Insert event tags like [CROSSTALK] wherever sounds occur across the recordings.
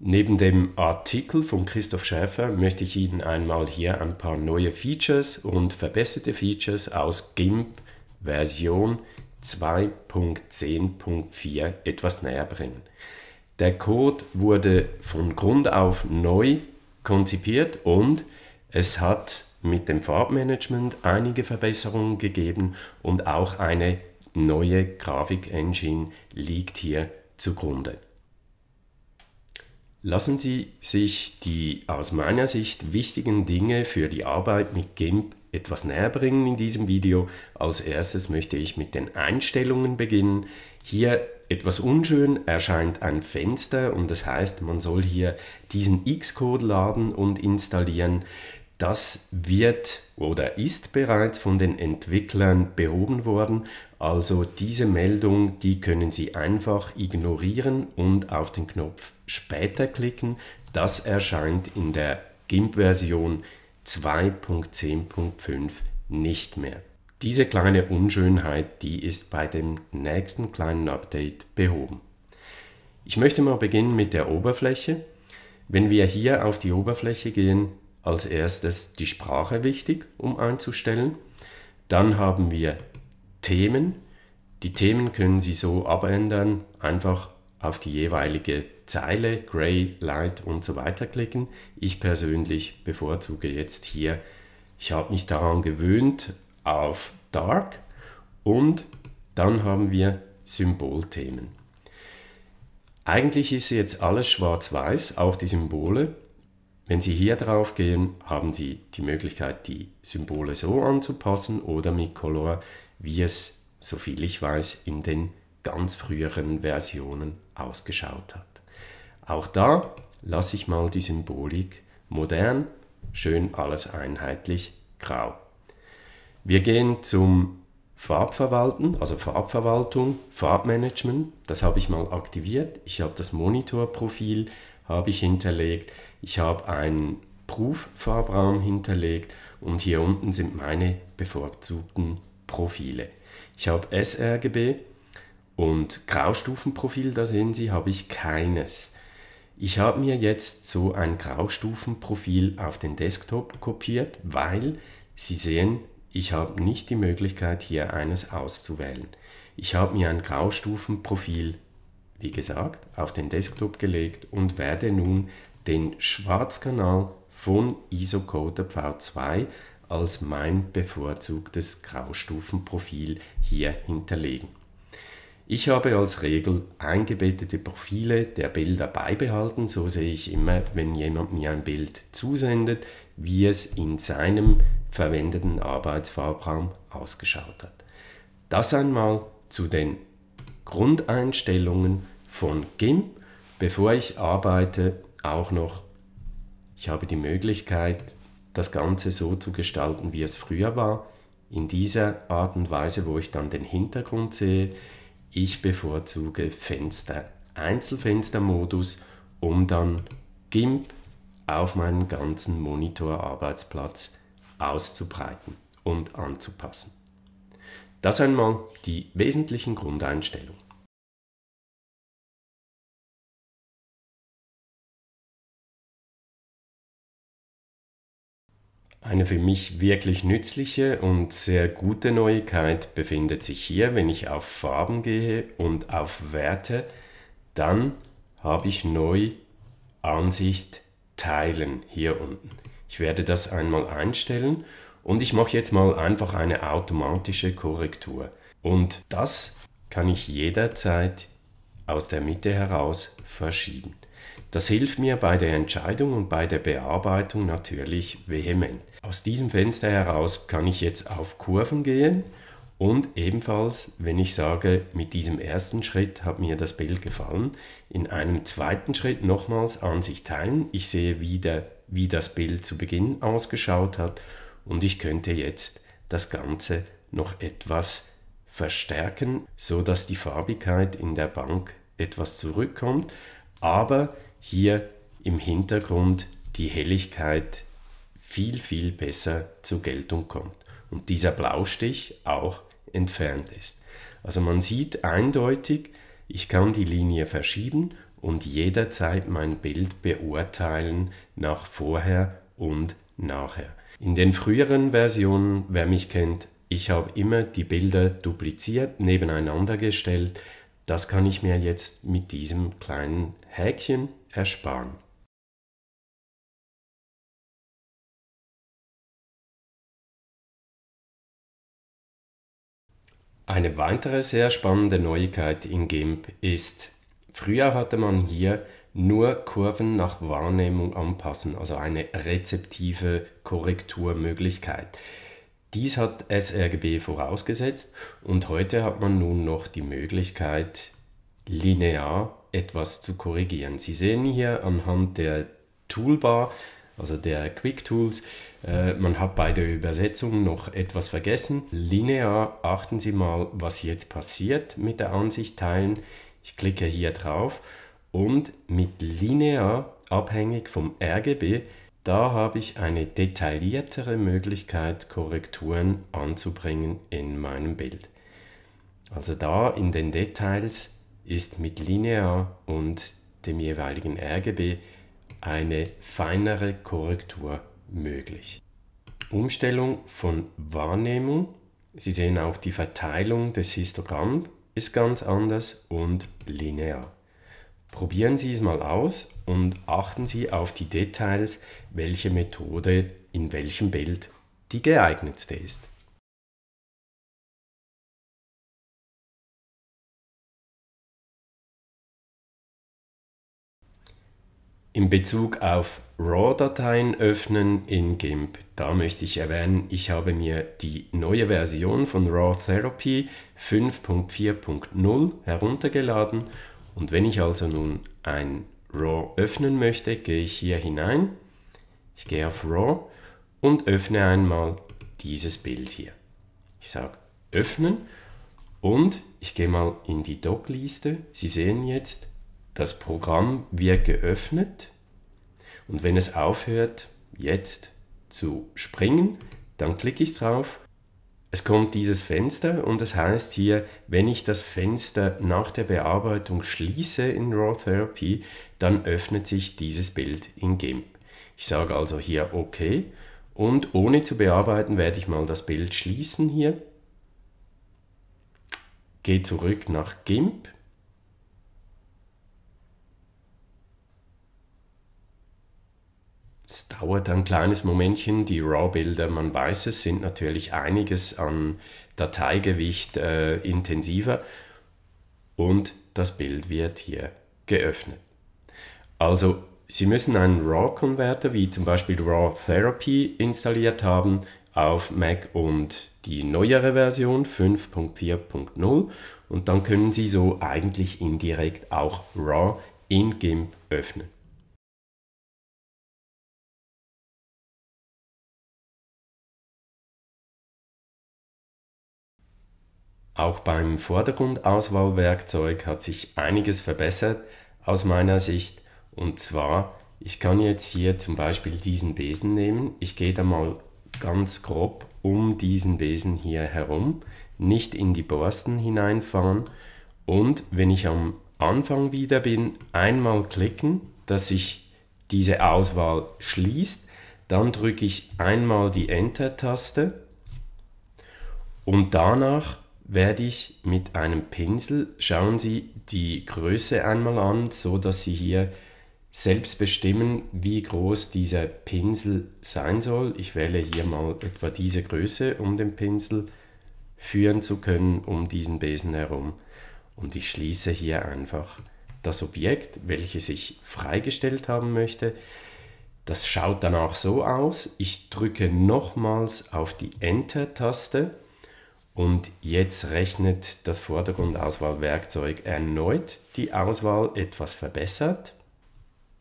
Neben dem Artikel von Christoph Schäfer möchte ich Ihnen einmal hier ein paar neue Features und verbesserte Features aus GIMP Version 2.10.4 etwas näher bringen. Der Code wurde von Grund auf neu konzipiert und es hat mit dem Farbmanagement einige Verbesserungen gegeben und auch eine neue Grafik-Engine liegt hier zugrunde. Lassen Sie sich die aus meiner Sicht wichtigen Dinge für die Arbeit mit GIMP etwas näher bringen in diesem Video. Als erstes möchte ich mit den Einstellungen beginnen. Hier etwas unschön erscheint ein Fenster und das heißt, man soll hier diesen Xcode laden und installieren. Das wird oder ist bereits von den Entwicklern behoben worden. Also diese Meldung, die können Sie einfach ignorieren und auf den Knopf später klicken. Das erscheint in der GIMP-Version 2.10.5 nicht mehr. Diese kleine Unschönheit, die ist bei dem nächsten kleinen Update behoben. Ich möchte mal beginnen mit der Oberfläche. Wenn wir hier auf die Oberfläche gehen, als erstes die Sprache wichtig, um einzustellen. Dann haben wir Themen. Die Themen können Sie so abändern, einfach auf die jeweilige Zeile, Gray, Light und so weiter klicken. Ich persönlich bevorzuge jetzt hier, ich habe mich daran gewöhnt, auf Dark und dann haben wir Symbolthemen. Eigentlich ist jetzt alles schwarz-weiß, auch die Symbole. Wenn Sie hier drauf gehen, haben Sie die Möglichkeit, die Symbole so anzupassen oder mit Color, wie es, soviel ich weiß, in den ganz früheren Versionen ausgeschaut hat. Auch da lasse ich mal die Symbolik modern, schön alles einheitlich grau. Wir gehen zum Farbverwalten, also Farbverwaltung, Farbmanagement. Das habe ich mal aktiviert. Ich habe das Monitorprofil habe ich hinterlegt. Ich habe einen proof hinterlegt und hier unten sind meine bevorzugten Profile. Ich habe sRGB und Graustufenprofil, da sehen Sie, habe ich keines. Ich habe mir jetzt so ein Graustufenprofil auf den Desktop kopiert, weil Sie sehen, ich habe nicht die Möglichkeit, hier eines auszuwählen. Ich habe mir ein Graustufenprofil wie gesagt, auf den Desktop gelegt und werde nun den Schwarzkanal von Isocoder V2 als mein bevorzugtes Graustufenprofil hier hinterlegen. Ich habe als Regel eingebettete Profile der Bilder beibehalten. So sehe ich immer, wenn jemand mir ein Bild zusendet, wie es in seinem verwendeten Arbeitsfarbraum ausgeschaut hat. Das einmal zu den Grundeinstellungen von GIMP, bevor ich arbeite, auch noch, ich habe die Möglichkeit, das Ganze so zu gestalten, wie es früher war, in dieser Art und Weise, wo ich dann den Hintergrund sehe. Ich bevorzuge Fenster, Einzelfenstermodus, um dann GIMP auf meinen ganzen Monitorarbeitsplatz auszubreiten und anzupassen. Das einmal die wesentlichen Grundeinstellungen. Eine für mich wirklich nützliche und sehr gute Neuigkeit befindet sich hier, wenn ich auf Farben gehe und auf Werte, dann habe ich neu Ansicht Teilen hier unten. Ich werde das einmal einstellen und ich mache jetzt mal einfach eine automatische Korrektur. Und das kann ich jederzeit aus der Mitte heraus verschieben. Das hilft mir bei der Entscheidung und bei der Bearbeitung natürlich vehement. Aus diesem Fenster heraus kann ich jetzt auf Kurven gehen und ebenfalls, wenn ich sage, mit diesem ersten Schritt hat mir das Bild gefallen, in einem zweiten Schritt nochmals an sich teilen. Ich sehe wieder, wie das Bild zu Beginn ausgeschaut hat und ich könnte jetzt das Ganze noch etwas verstärken, so dass die Farbigkeit in der Bank etwas zurückkommt, aber hier im Hintergrund die Helligkeit viel, viel besser zur Geltung kommt und dieser Blaustich auch entfernt ist. Also man sieht eindeutig, ich kann die Linie verschieben und jederzeit mein Bild beurteilen nach vorher und nachher. In den früheren Versionen, wer mich kennt, ich habe immer die Bilder dupliziert, nebeneinander gestellt. Das kann ich mir jetzt mit diesem kleinen Häkchen ersparen. Eine weitere sehr spannende Neuigkeit in GIMP ist, früher hatte man hier nur Kurven nach Wahrnehmung anpassen, also eine rezeptive Korrekturmöglichkeit. Dies hat sRGB vorausgesetzt und heute hat man nun noch die Möglichkeit, linear etwas zu korrigieren. Sie sehen hier anhand der Toolbar, also der Quick Tools, äh, man hat bei der Übersetzung noch etwas vergessen. Linear, achten Sie mal, was jetzt passiert mit der Ansicht teilen. Ich klicke hier drauf und mit linear abhängig vom RGB, da habe ich eine detailliertere Möglichkeit, Korrekturen anzubringen in meinem Bild. Also da in den Details ist mit linear und dem jeweiligen RGB eine feinere Korrektur möglich. Umstellung von Wahrnehmung. Sie sehen auch die Verteilung des Histogramms ist ganz anders und linear. Probieren Sie es mal aus und achten Sie auf die Details, welche Methode in welchem Bild die geeignetste ist. In Bezug auf RAW-Dateien öffnen in GIMP, da möchte ich erwähnen, ich habe mir die neue Version von RAW Therapy 5.4.0 heruntergeladen und wenn ich also nun ein RAW öffnen möchte, gehe ich hier hinein. Ich gehe auf RAW und öffne einmal dieses Bild hier. Ich sage öffnen und ich gehe mal in die Doc-Liste. Sie sehen jetzt, das Programm wird geöffnet und wenn es aufhört, jetzt zu springen, dann klicke ich drauf es kommt dieses Fenster und das heißt hier, wenn ich das Fenster nach der Bearbeitung schließe in Raw Therapy, dann öffnet sich dieses Bild in GIMP. E ich sage also hier OK und ohne zu bearbeiten werde ich mal das Bild schließen hier, gehe zurück nach GIMP e Es dauert ein kleines Momentchen. Die RAW-Bilder, man weiß es, sind natürlich einiges an Dateigewicht äh, intensiver und das Bild wird hier geöffnet. Also Sie müssen einen raw converter wie zum Beispiel RAW Therapy installiert haben auf Mac und die neuere Version 5.4.0 und dann können Sie so eigentlich indirekt auch RAW in GIMP öffnen. Auch beim Vordergrundauswahlwerkzeug hat sich einiges verbessert aus meiner Sicht. Und zwar, ich kann jetzt hier zum Beispiel diesen Besen nehmen. Ich gehe da mal ganz grob um diesen Besen hier herum, nicht in die Borsten hineinfahren. Und wenn ich am Anfang wieder bin, einmal klicken, dass sich diese Auswahl schließt. Dann drücke ich einmal die Enter-Taste und danach werde ich mit einem Pinsel, schauen Sie die Größe einmal an, so dass Sie hier selbst bestimmen, wie groß dieser Pinsel sein soll. Ich wähle hier mal etwa diese Größe, um den Pinsel führen zu können, um diesen Besen herum. Und ich schließe hier einfach das Objekt, welches ich freigestellt haben möchte. Das schaut dann auch so aus. Ich drücke nochmals auf die Enter-Taste und jetzt rechnet das Vordergrundauswahlwerkzeug erneut die Auswahl etwas verbessert.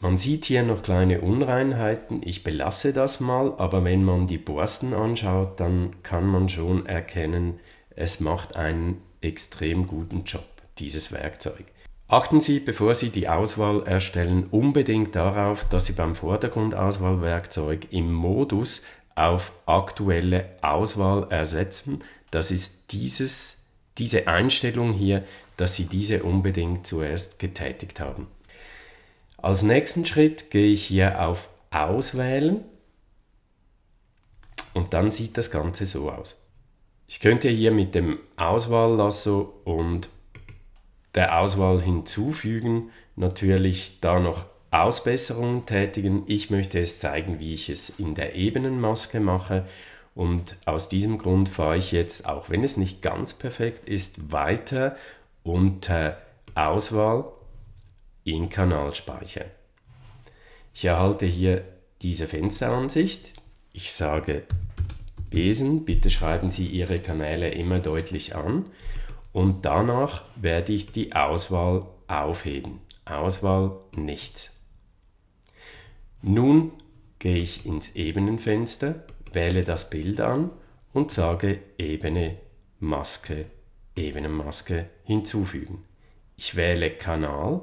Man sieht hier noch kleine Unreinheiten, ich belasse das mal, aber wenn man die Borsten anschaut, dann kann man schon erkennen, es macht einen extrem guten Job, dieses Werkzeug. Achten Sie, bevor Sie die Auswahl erstellen, unbedingt darauf, dass Sie beim Vordergrundauswahlwerkzeug im Modus auf aktuelle Auswahl ersetzen, das ist dieses, diese Einstellung hier, dass sie diese unbedingt zuerst getätigt haben. Als nächsten Schritt gehe ich hier auf Auswählen und dann sieht das Ganze so aus. Ich könnte hier mit dem Auswahllasso und der Auswahl hinzufügen, natürlich da noch Ausbesserungen tätigen. Ich möchte es zeigen, wie ich es in der Ebenenmaske mache und aus diesem Grund fahre ich jetzt, auch wenn es nicht ganz perfekt ist, weiter unter Auswahl in Kanalspeicher. Ich erhalte hier diese Fensteransicht. Ich sage Besen, bitte schreiben Sie Ihre Kanäle immer deutlich an und danach werde ich die Auswahl aufheben. Auswahl nichts. Nun gehe ich ins Ebenenfenster wähle das Bild an und sage Ebene, Maske, Ebenenmaske hinzufügen. Ich wähle Kanal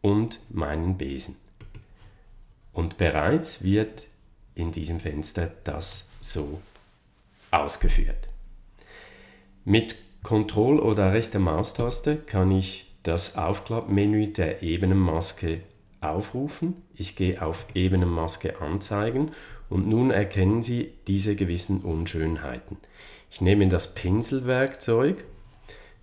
und meinen Besen. Und bereits wird in diesem Fenster das so ausgeführt. Mit Ctrl oder rechter Maustaste kann ich das Aufklappmenü der Ebenenmaske aufrufen. Ich gehe auf Ebenenmaske anzeigen und nun erkennen Sie diese gewissen Unschönheiten. Ich nehme das Pinselwerkzeug,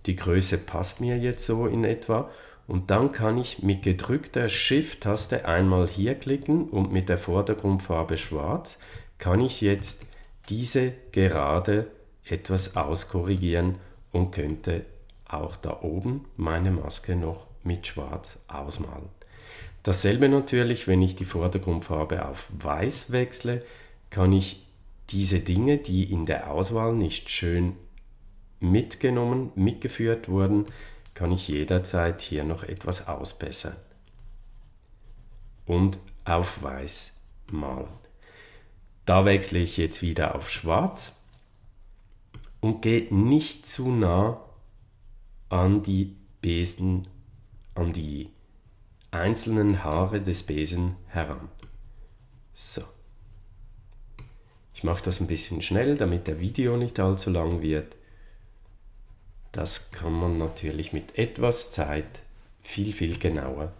die Größe passt mir jetzt so in etwa und dann kann ich mit gedrückter Shift-Taste einmal hier klicken und mit der Vordergrundfarbe schwarz kann ich jetzt diese Gerade etwas auskorrigieren und könnte auch da oben meine Maske noch mit schwarz ausmalen. Dasselbe natürlich, wenn ich die Vordergrundfarbe auf weiß wechsle, kann ich diese Dinge, die in der Auswahl nicht schön mitgenommen, mitgeführt wurden, kann ich jederzeit hier noch etwas ausbessern. Und auf weiß malen. Da wechsle ich jetzt wieder auf schwarz und gehe nicht zu nah an die Besen, an die einzelnen Haare des Besen heran. So. Ich mache das ein bisschen schnell, damit der Video nicht allzu lang wird. Das kann man natürlich mit etwas Zeit viel, viel genauer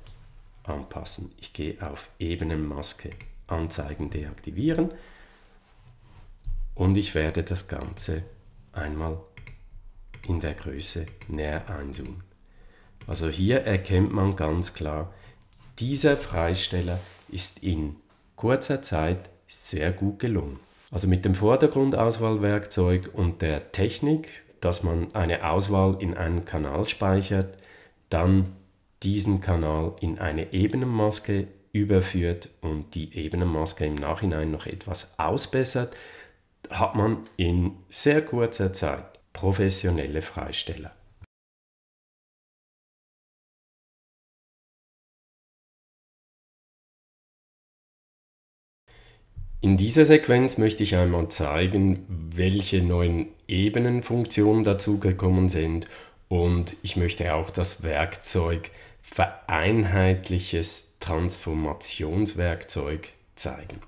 anpassen. Ich gehe auf Ebenenmaske Anzeigen deaktivieren und ich werde das Ganze einmal in der Größe näher einzoomen. Also hier erkennt man ganz klar, dieser Freisteller ist in kurzer Zeit sehr gut gelungen. Also mit dem Vordergrundauswahlwerkzeug und der Technik, dass man eine Auswahl in einen Kanal speichert, dann diesen Kanal in eine Ebenenmaske überführt und die Ebenenmaske im Nachhinein noch etwas ausbessert, hat man in sehr kurzer Zeit professionelle Freisteller. In dieser Sequenz möchte ich einmal zeigen, welche neuen Ebenenfunktionen dazugekommen sind und ich möchte auch das Werkzeug vereinheitliches Transformationswerkzeug zeigen.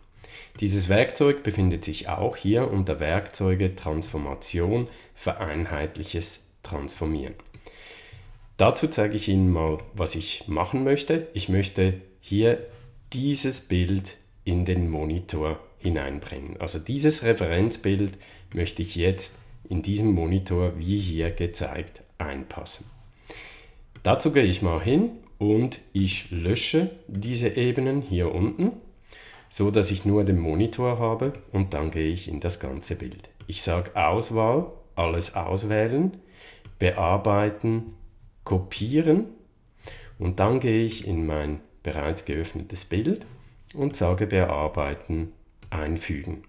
Dieses Werkzeug befindet sich auch hier unter Werkzeuge Transformation, vereinheitliches Transformieren. Dazu zeige ich Ihnen mal, was ich machen möchte. Ich möchte hier dieses Bild in den Monitor hineinbringen. Also dieses Referenzbild möchte ich jetzt in diesem Monitor, wie hier gezeigt, einpassen. Dazu gehe ich mal hin und ich lösche diese Ebenen hier unten, so dass ich nur den Monitor habe und dann gehe ich in das ganze Bild. Ich sage Auswahl, alles auswählen, bearbeiten, kopieren und dann gehe ich in mein bereits geöffnetes Bild und sage bearbeiten, einfügen.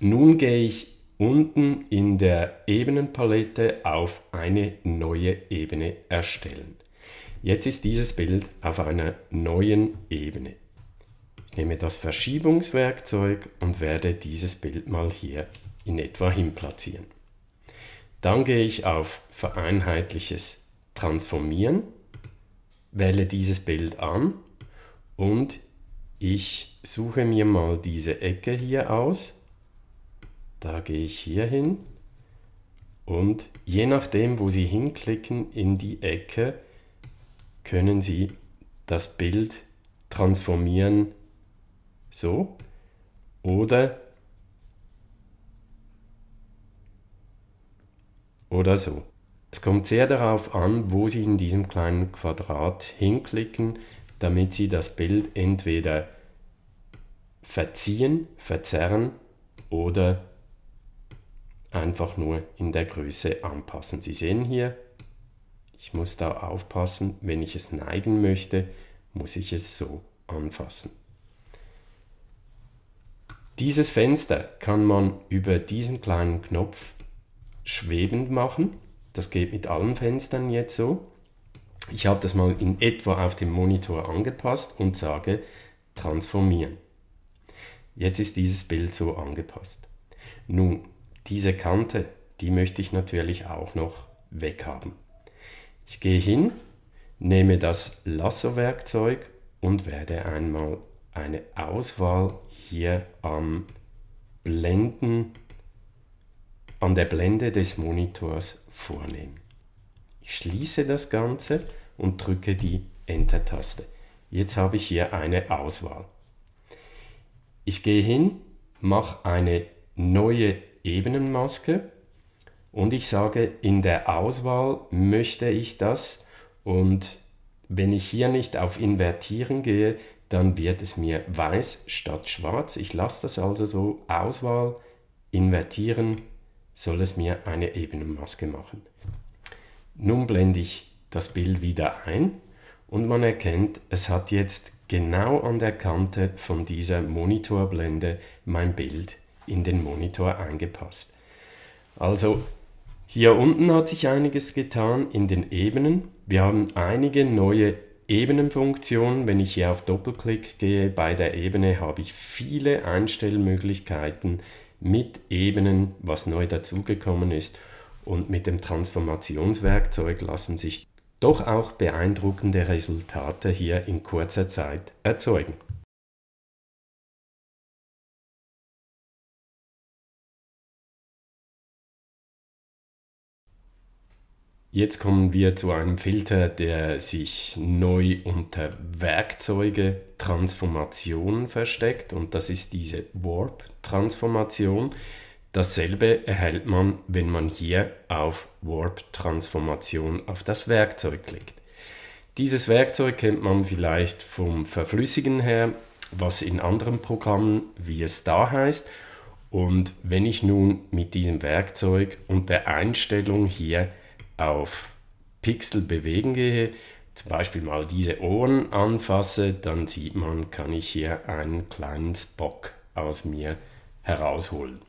Nun gehe ich unten in der Ebenenpalette auf eine neue Ebene erstellen. Jetzt ist dieses Bild auf einer neuen Ebene. Ich nehme das Verschiebungswerkzeug und werde dieses Bild mal hier in etwa hin platzieren. Dann gehe ich auf Vereinheitliches Transformieren, wähle dieses Bild an und ich suche mir mal diese Ecke hier aus. Da gehe ich hier hin. Und je nachdem, wo Sie hinklicken in die Ecke, können Sie das Bild transformieren. So. Oder oder so. Es kommt sehr darauf an, wo Sie in diesem kleinen Quadrat hinklicken damit sie das Bild entweder verziehen, verzerren oder einfach nur in der Größe anpassen. Sie sehen hier, ich muss da aufpassen, wenn ich es neigen möchte, muss ich es so anfassen. Dieses Fenster kann man über diesen kleinen Knopf schwebend machen. Das geht mit allen Fenstern jetzt so. Ich habe das mal in etwa auf dem Monitor angepasst und sage transformieren. Jetzt ist dieses Bild so angepasst. Nun, diese Kante, die möchte ich natürlich auch noch weghaben. Ich gehe hin, nehme das Lasso-Werkzeug und werde einmal eine Auswahl hier am Blenden, an der Blende des Monitors vornehmen. Ich schließe das Ganze und drücke die Enter-Taste. Jetzt habe ich hier eine Auswahl. Ich gehe hin, mache eine neue Ebenenmaske und ich sage, in der Auswahl möchte ich das und wenn ich hier nicht auf Invertieren gehe, dann wird es mir weiß statt schwarz. Ich lasse das also so, Auswahl, Invertieren, soll es mir eine Ebenenmaske machen. Nun blende ich das Bild wieder ein und man erkennt, es hat jetzt genau an der Kante von dieser Monitorblende mein Bild in den Monitor eingepasst. Also hier unten hat sich einiges getan in den Ebenen. Wir haben einige neue Ebenenfunktionen. Wenn ich hier auf Doppelklick gehe, bei der Ebene habe ich viele Einstellmöglichkeiten mit Ebenen, was neu dazugekommen ist und mit dem Transformationswerkzeug lassen sich doch auch beeindruckende Resultate hier in kurzer Zeit erzeugen. Jetzt kommen wir zu einem Filter, der sich neu unter Werkzeuge Transformation versteckt und das ist diese Warp-Transformation. Dasselbe erhält man, wenn man hier auf Warp Transformation auf das Werkzeug klickt. Dieses Werkzeug kennt man vielleicht vom Verflüssigen her, was in anderen Programmen, wie es da heißt. Und wenn ich nun mit diesem Werkzeug und der Einstellung hier auf Pixel bewegen gehe, zum Beispiel mal diese Ohren anfasse, dann sieht man, kann ich hier einen kleinen Spock aus mir herausholen.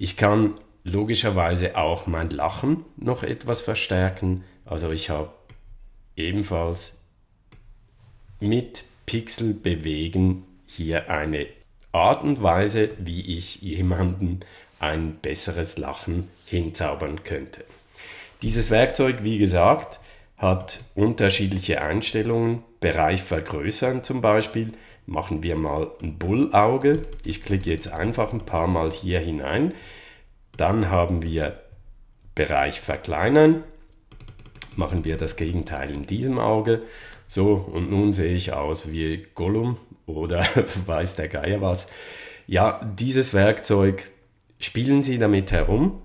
Ich kann logischerweise auch mein Lachen noch etwas verstärken. Also ich habe ebenfalls mit Pixel bewegen hier eine Art und Weise, wie ich jemanden ein besseres Lachen hinzaubern könnte. Dieses Werkzeug, wie gesagt, hat unterschiedliche Einstellungen, Bereich vergrößern zum Beispiel machen wir mal ein Bullauge. Ich klicke jetzt einfach ein paar Mal hier hinein. Dann haben wir Bereich verkleinern. Machen wir das Gegenteil in diesem Auge. So, und nun sehe ich aus wie Gollum oder [LAUGHS] weiß der Geier was. Ja, dieses Werkzeug, spielen Sie damit herum.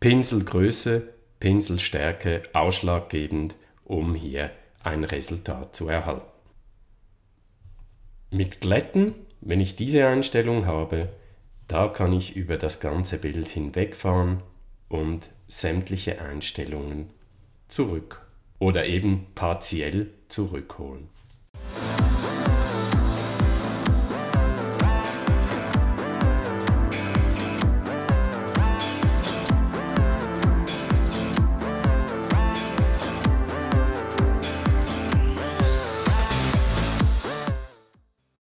Pinselgröße, Pinselstärke ausschlaggebend, um hier ein Resultat zu erhalten. Mit Glätten, wenn ich diese Einstellung habe, da kann ich über das ganze Bild hinwegfahren und sämtliche Einstellungen zurück oder eben partiell zurückholen.